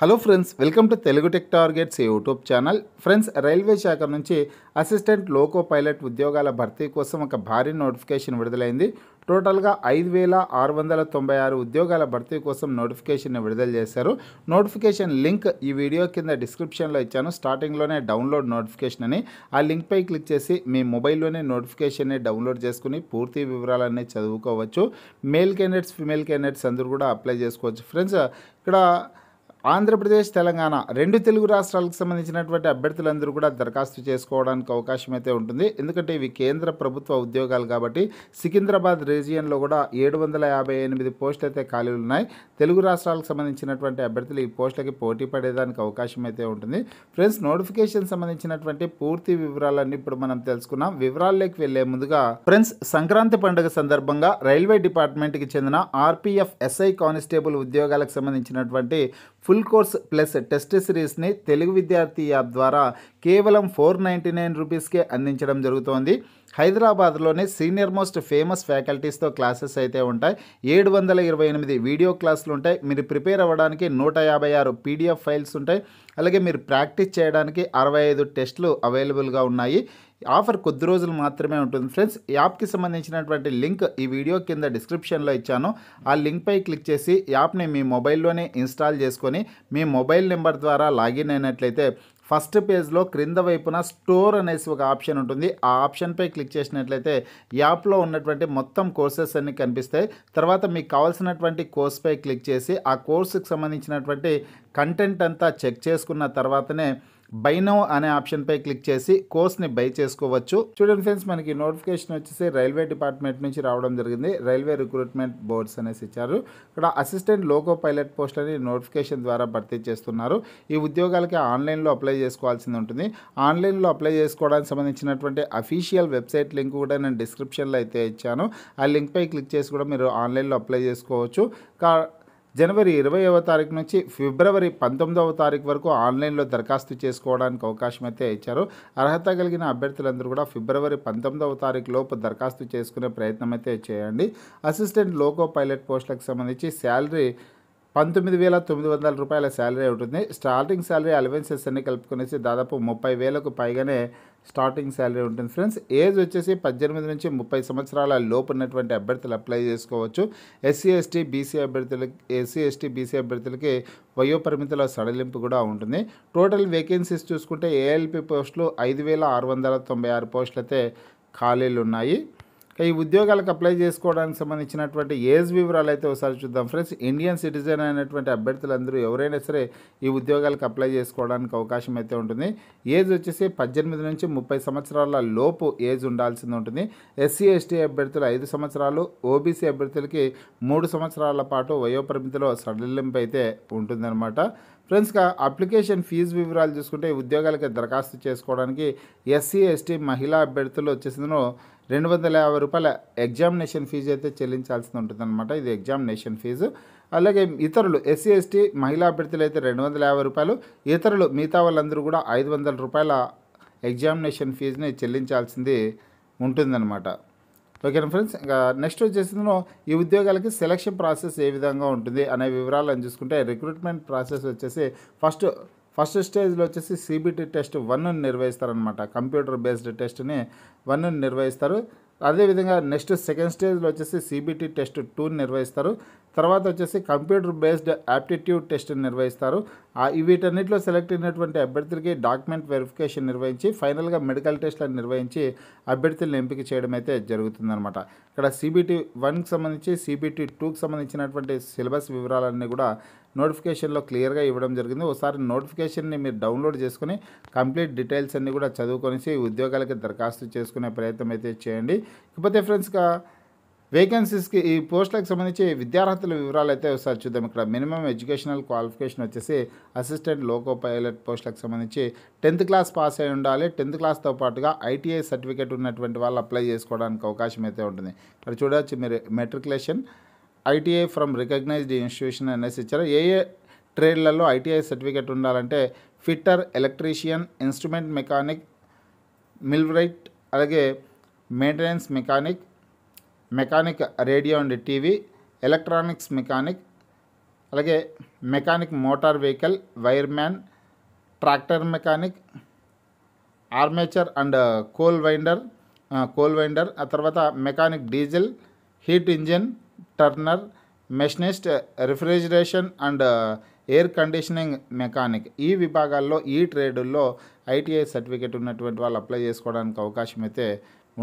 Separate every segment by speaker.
Speaker 1: hello friends welcome to Telugu tech targets YouTube channel friends railway శాఖ నుంచి assistant loco pilot ఉద్యోగాల భర్తీ కోసం ఒక భారీ నోటిఫికేషన్ విడుదలైంది టోటల్గా ఐదు వేల ఆరు వందల తొంభై ఆరు ఉద్యోగాల భర్తీ కోసం నోటిఫికేషన్ విడుదల చేశారు నోటిఫికేషన్ లింక్ ఈ వీడియో కింద డిస్క్రిప్షన్లో ఇచ్చాను స్టార్టింగ్లోనే డౌన్లోడ్ నోటిఫికేషన్ అని ఆ లింక్పై క్లిక్ చేసి మీ మొబైల్లోనే నోటిఫికేషన్ని డౌన్లోడ్ చేసుకుని పూర్తి వివరాలన్నీ చదువుకోవచ్చు మేల్ క్యాండిడేట్స్ ఫిమేల్ క్యాండిడేట్స్ అందరూ కూడా అప్లై చేసుకోవచ్చు ఫ్రెండ్స్ ఇక్కడ ఆంధ్రప్రదేశ్ తెలంగాణ రెండు తెలుగు రాష్ట్రాలకు సంబంధించినటువంటి అభ్యర్థులందరూ కూడా దరఖాస్తు చేసుకోవడానికి అవకాశం అయితే ఉంటుంది ఎందుకంటే ఇవి కేంద్ర ప్రభుత్వ ఉద్యోగాలు కాబట్టి సికింద్రాబాద్ రీజియన్లో కూడా ఏడు వందల యాభై ఎనిమిది పోస్టులు అయితే ఖాళీలు ఉన్నాయి తెలుగు రాష్ట్రాలకు సంబంధించినటువంటి అభ్యర్థులు ఈ పోస్టులకి పోటీ పడేదానికి అవకాశం అయితే ఉంటుంది ఫ్రెండ్స్ నోటిఫికేషన్ సంబంధించినటువంటి పూర్తి వివరాలన్నీ ఇప్పుడు మనం తెలుసుకున్నాం వివరాల్లోకి వెళ్లే ముందుగా ఫ్రెండ్స్ సంక్రాంతి పండుగ సందర్భంగా రైల్వే డిపార్ట్మెంట్కి చెందిన ఆర్పీఎఫ్ ఎస్ఐ కానిస్టేబుల్ ఉద్యోగాలకు సంబంధించినటువంటి full full course plus test సిరీస్ని తెలుగు విద్యార్థి యాప్ ద్వారా కేవలం ఫోర్ నైంటీ నైన్ రూపీస్కే అందించడం జరుగుతోంది హైదరాబాద్లోనే సీనియర్ మోస్ట్ ఫేమస్ ఫ్యాకల్టీస్తో క్లాసెస్ అయితే ఉంటాయి ఏడు వందల ఇరవై ఎనిమిది వీడియో క్లాసులు ఉంటాయి మీరు ప్రిపేర్ అవ్వడానికి నూట యాభై ఆరు పీడిఎఫ్ ఫైల్స్ ఉంటాయి అలాగే మీరు ప్రాక్టీస్ చేయడానికి అరవై ఐదు టెస్టులు అవైలబుల్గా ఉన్నాయి ఆఫర్ కొద్ది రోజులు మాత్రమే ఉంటుంది ఫ్రెండ్స్ యాప్కి సంబంధించినటువంటి లింక్ ఈ వీడియో కింద డిస్క్రిప్షన్లో ఇచ్చాను ఆ లింక్పై క్లిక్ చేసి యాప్ని మీ మొబైల్లోనే ఇన్స్టాల్ చేసుకొని మీ మొబైల్ నెంబర్ ద్వారా లాగిన్ అయినట్లయితే ఫస్ట్ పేజ్లో క్రింద వైపున స్టోర్ అనేసి ఒక ఆప్షన్ ఉంటుంది ఆ ఆప్షన్పై క్లిక్ చేసినట్లయితే యాప్లో ఉన్నటువంటి మొత్తం కోర్సెస్ అన్ని కనిపిస్తాయి తర్వాత మీకు కావాల్సినటువంటి కోర్స్పై క్లిక్ చేసి ఆ కోర్సుకు సంబంధించినటువంటి కంటెంట్ అంతా చెక్ చేసుకున్న తర్వాతనే బైనో అనే అనే ఆప్షన్పై క్లిక్ చేసి కోర్స్ని బై చేసుకోవచ్చు చూడండి ఫ్రెండ్స్ మనకి నోటిఫికేషన్ వచ్చేసి రైల్వే డిపార్ట్మెంట్ నుంచి రావడం జరిగింది రైల్వే రిక్రూట్మెంట్ బోర్డ్స్ అనేసి ఇచ్చారు ఇక్కడ అసిస్టెంట్ లోకో పైలట్ పోస్ట్ అని నోటిఫికేషన్ ద్వారా భర్తీ చేస్తున్నారు ఈ ఉద్యోగాలకి ఆన్లైన్లో అప్లై చేసుకోవాల్సింది ఉంటుంది ఆన్లైన్లో అప్లై చేసుకోవడానికి సంబంధించినటువంటి అఫీషియల్ వెబ్సైట్ లింక్ కూడా నేను డిస్క్రిప్షన్లో అయితే ఇచ్చాను ఆ లింక్పై క్లిక్ చేసి కూడా మీరు ఆన్లైన్లో అప్లై చేసుకోవచ్చు జనవరి ఇరవైవ తారీఖు నుంచి ఫిబ్రవరి పంతొమ్మిదవ తారీఖు వరకు ఆన్లైన్లో దరఖాస్తు చేసుకోవడానికి అవకాశం అయితే ఇచ్చారు అర్హత కలిగిన అభ్యర్థులందరూ కూడా ఫిబ్రవరి పంతొమ్మిదవ తారీఖు లోపు దరఖాస్తు చేసుకునే ప్రయత్నం అయితే చేయండి అసిస్టెంట్ లోకో పైలట్ పోస్టులకు సంబంధించి శాలరీ పంతొమ్మిది వేల తొమ్మిది వందల రూపాయల శాలరీ ఉంటుంది స్టార్టింగ్ శాలరీ అలవెన్సెస్ అన్ని కలుపుకునేసి దాదాపు ముప్పై వేలకు పైగానే స్టార్టింగ్ శాలరీ ఉంటుంది ఫ్రెండ్స్ ఏజ్ వచ్చేసి పద్దెనిమిది నుంచి ముప్పై సంవత్సరాల లోపు ఉన్నటువంటి అభ్యర్థులు అప్లై చేసుకోవచ్చు ఎస్సీ ఎస్టీ బీసీ అభ్యర్థులకి ఎస్సీ ఎస్టీ బీసీ అభ్యర్థులకి వయోపరిమితుల సడలింపు కూడా ఉంటుంది టోటల్ వేకెన్సీస్ చూసుకుంటే ఏఎల్పి పోస్టులు ఐదు వేల ఆరు వందల తొంభై ఆరు పోస్టులు అయితే ఖాళీలు ఉన్నాయి ఈ ఉద్యోగాలకు అప్లై చేసుకోవడానికి సంబంధించినటువంటి ఏజ్ వివరాలు అయితే ఒకసారి చూద్దాం ఫ్రెండ్స్ ఇండియన్ సిటిజన్ అయినటువంటి అభ్యర్థులందరూ ఎవరైనా సరే ఈ ఉద్యోగాలకు అప్లై చేసుకోవడానికి అవకాశం అయితే ఉంటుంది ఏజ్ వచ్చేసి పద్దెనిమిది నుంచి ముప్పై సంవత్సరాల లోపు ఏజ్ ఉండాల్సింది ఉంటుంది ఎస్సీ ఎస్టీ అభ్యర్థులు ఐదు సంవత్సరాలు ఓబీసీ అభ్యర్థులకి మూడు సంవత్సరాల పాటు వయోపరిమితిలో సడలింపు అయితే ఉంటుందన్నమాట ఫ్రెండ్స్గా అప్లికేషన్ ఫీజు వివరాలు చూసుకుంటే ఉద్యోగాలకి దరఖాస్తు చేసుకోవడానికి ఎస్సీ ఎస్టీ మహిళా అభ్యర్థులు వచ్చేసిందో రెండు వందల యాభై రూపాయల ఎగ్జామినేషన్ ఫీజు అయితే చెల్లించాల్సి ఉంటుందన్నమాట ఇది ఎగ్జామినేషన్ ఫీజు అలాగే ఇతరులు ఎస్సీ ఎస్టీ మహిళా అభ్యర్థులు అయితే రెండు వందల యాభై రూపాయలు ఇతరులు మిగతా వాళ్ళందరూ కూడా ఐదు వందల రూపాయల ఎగ్జామినేషన్ ఫీజుని చెల్లించాల్సింది ఉంటుందన్నమాట ఓకేనా ఫ్రెండ్స్ ఇంకా నెక్స్ట్ వచ్చేసిందో ఈ ఉద్యోగాలకి సెలక్షన్ ప్రాసెస్ ఏ విధంగా ఉంటుంది అనే వివరాలను చూసుకుంటే రిక్రూట్మెంట్ ప్రాసెస్ వచ్చేసి ఫస్ట్ ఫస్ట్ స్టేజ్లో వచ్చేసి సిబిటీ టెస్ట్ వన్ నిర్వహిస్తారనమాట కంప్యూటర్ బేస్డ్ టెస్ట్ని వన్ నిర్వహిస్తారు అదేవిధంగా నెక్స్ట్ సెకండ్ స్టేజ్లో వచ్చేసి సిబిటీ టెస్ట్ టూ నిర్వహిస్తారు తర్వాత వచ్చేసి కంప్యూటర్ బేస్డ్ యాప్టిట్యూడ్ టెస్ట్ నిర్వహిస్తారు వీటన్నిటిలో సెలెక్ట్ అయినటువంటి అభ్యర్థులకి డాక్యుమెంట్ వెరిఫికేషన్ నిర్వహించి ఫైనల్గా మెడికల్ టెస్ట్లను నిర్వహించి అభ్యర్థులను ఎంపిక చేయడం అయితే జరుగుతుందనమాట ఇక్కడ సిబిటి వన్కి సంబంధించి సిబిటి టూకి సంబంధించినటువంటి సిలబస్ వివరాలన్నీ కూడా నోటిఫికేషన్లో క్లియర్గా ఇవ్వడం జరిగింది ఒకసారి నోటిఫికేషన్ని మీరు డౌన్లోడ్ చేసుకుని కంప్లీట్ డీటెయిల్స్ అన్నీ కూడా చదువుకొని ఉద్యోగాలకి దరఖాస్తు చేసుకునే ప్రయత్నం అయితే చేయండి ఇకపోతే ఫ్రెండ్స్గా వేకెన్సీస్కి ఈ పోస్టులకు సంబంధించి విద్యార్హతల వివరాలు అయితే ఒకసారి చూద్దాం ఇక్కడ మినిమం ఎడ్యుకేషనల్ క్వాలిఫికేషన్ వచ్చేసి అసిస్టెంట్ లోకో పైలట్ పోస్టులకు సంబంధించి టెన్త్ క్లాస్ పాస్ అయి ఉండాలి టెన్త్ క్లాస్తో పాటుగా ఐటీఐ సర్టిఫికేట్ ఉన్నటువంటి వాళ్ళు అప్లై చేసుకోవడానికి అవకాశం అయితే ఉంటుంది ఇక్కడ చూడవచ్చు మీరు matriculation ITI from recognised institution అనేసి ఇచ్చారు ఏ ఏ ట్రేడ్లలో ఐటీఐ సర్టిఫికేట్ ఉండాలంటే fitter electrician instrument mechanic millwright అలాగే maintenance mechanic mechanic radio and TV electronics mechanic అలాగే mechanic motor vehicle wireman tractor mechanic armature and coil winder coil winder ఆ తర్వాత mechanic diesel heat engine turner machinist refrigeration and air conditioning mechanic ఈ విభాగాల్లో ఈ ట్రేడుల్లో ITI certificate ఉన్నటువంటి వాళ్ళు apply చేసుకోవడానికి అవకాశం అయితే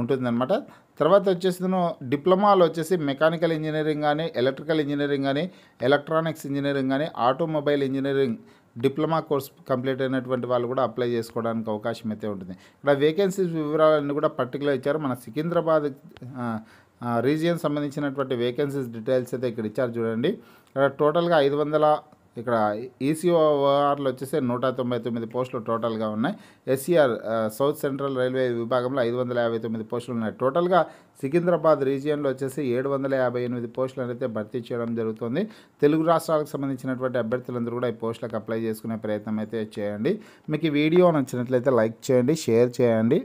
Speaker 1: ఉంటుందన్నమాట తర్వాత వచ్చేసి నేను డిప్లొమాలు వచ్చేసి మెకానికల్ ఇంజనీరింగ్ కానీ ఎలక్ట్రికల్ ఇంజనీరింగ్ కానీ ఎలక్ట్రానిక్స్ ఇంజనీరింగ్ కానీ automobile engineering diploma course complete అయినటువంటి వాళ్ళు కూడా అప్లై చేసుకోవడానికి అవకాశం అయితే ఉంటుంది ఇక్కడ వేకెన్సీస్ వివరాలన్నీ కూడా పర్టికులర్ ఇచ్చారు మన సికింద్రాబాద్ రీజియన్ సంబంధించినటువంటి వేకెన్సీస్ డీటెయిల్స్ అయితే ఇక్కడ ఇచ్చారు చూడండి ఇక్కడ టోటల్గా ఐదు వందల ఇక్కడ ఈసీఓఆర్లు e వచ్చేసి నూట తొంభై తొమ్మిది పోస్టులు టోటల్గా ఉన్నాయి ఎస్సీఆర్ సౌత్ సెంట్రల్ రైల్వే విభాగంలో ఐదు వందల యాభై తొమ్మిది పోస్టులు ఉన్నాయి టోటల్గా సికింద్రాబాద్ రీజియన్లో వచ్చేసి ఏడు వందల యాభై ఎనిమిది పోస్టులను అయితే భర్తీ చేయడం జరుగుతుంది తెలుగు రాష్ట్రాలకు సంబంధించినటువంటి అభ్యర్థులందరూ కూడా ఈ పోస్టులకు అప్లై చేసుకునే ప్రయత్నం అయితే చేయండి మీకు ఈ వీడియో నచ్చినట్లయితే లైక్ చేయండి షేర్ చేయండి